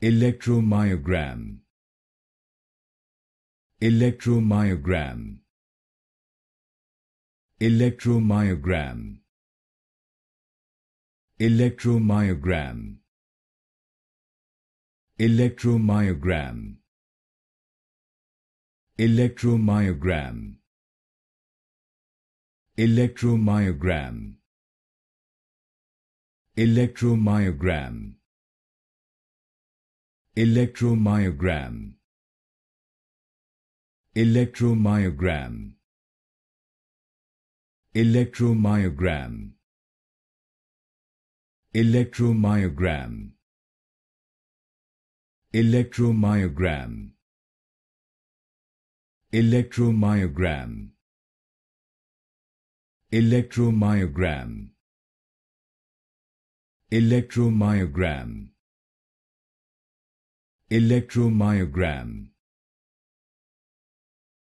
electromyogram electromyogram electromyogram electromyogram electromyogram electromyogram electromyogram electromyogram electromyogram electromyogram electromyogram electromyogram electromyogram electromyogram electromyogram electromyogram Electromyogram